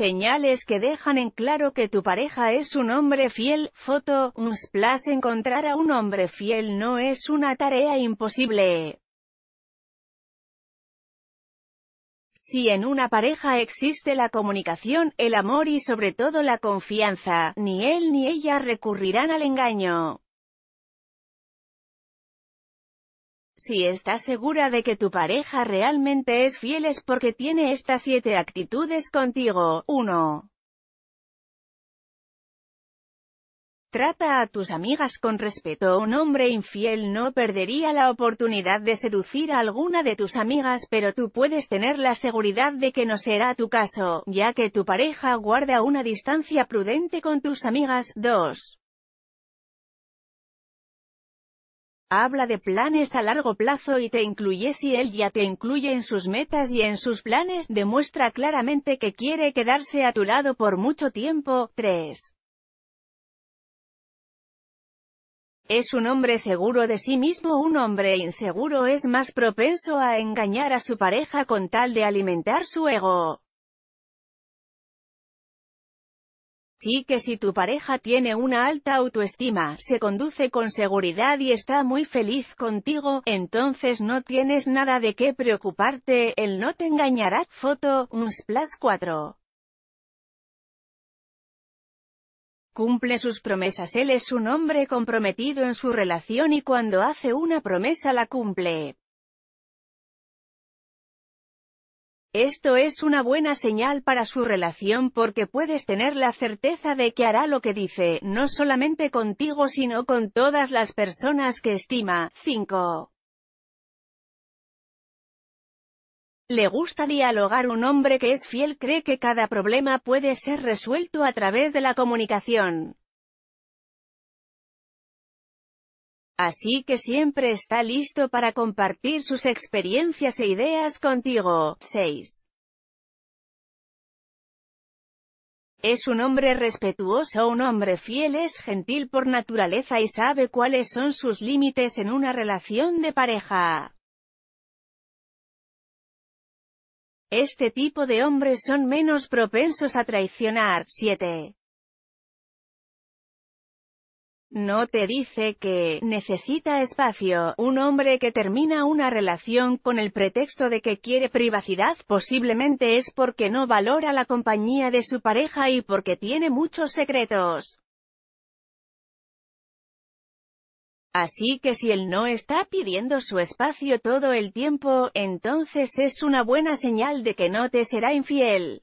Señales que dejan en claro que tu pareja es un hombre fiel. Foto, unsplash encontrar a un hombre fiel no es una tarea imposible. Si en una pareja existe la comunicación, el amor y sobre todo la confianza, ni él ni ella recurrirán al engaño. Si estás segura de que tu pareja realmente es fiel es porque tiene estas siete actitudes contigo. 1. Trata a tus amigas con respeto. Un hombre infiel no perdería la oportunidad de seducir a alguna de tus amigas, pero tú puedes tener la seguridad de que no será tu caso, ya que tu pareja guarda una distancia prudente con tus amigas. 2. habla de planes a largo plazo y te incluye si él ya te incluye en sus metas y en sus planes, demuestra claramente que quiere quedarse a tu lado por mucho tiempo. 3. Es un hombre seguro de sí mismo Un hombre inseguro es más propenso a engañar a su pareja con tal de alimentar su ego. Así que si tu pareja tiene una alta autoestima, se conduce con seguridad y está muy feliz contigo, entonces no tienes nada de qué preocuparte, él no te engañará. Foto, Unsplash 4. Cumple sus promesas Él es un hombre comprometido en su relación y cuando hace una promesa la cumple, Esto es una buena señal para su relación porque puedes tener la certeza de que hará lo que dice, no solamente contigo sino con todas las personas que estima. 5. Le gusta dialogar un hombre que es fiel cree que cada problema puede ser resuelto a través de la comunicación. Así que siempre está listo para compartir sus experiencias e ideas contigo. 6. Es un hombre respetuoso, un hombre fiel, es gentil por naturaleza y sabe cuáles son sus límites en una relación de pareja. Este tipo de hombres son menos propensos a traicionar. 7. No te dice que necesita espacio. Un hombre que termina una relación con el pretexto de que quiere privacidad, posiblemente es porque no valora la compañía de su pareja y porque tiene muchos secretos. Así que si él no está pidiendo su espacio todo el tiempo, entonces es una buena señal de que no te será infiel.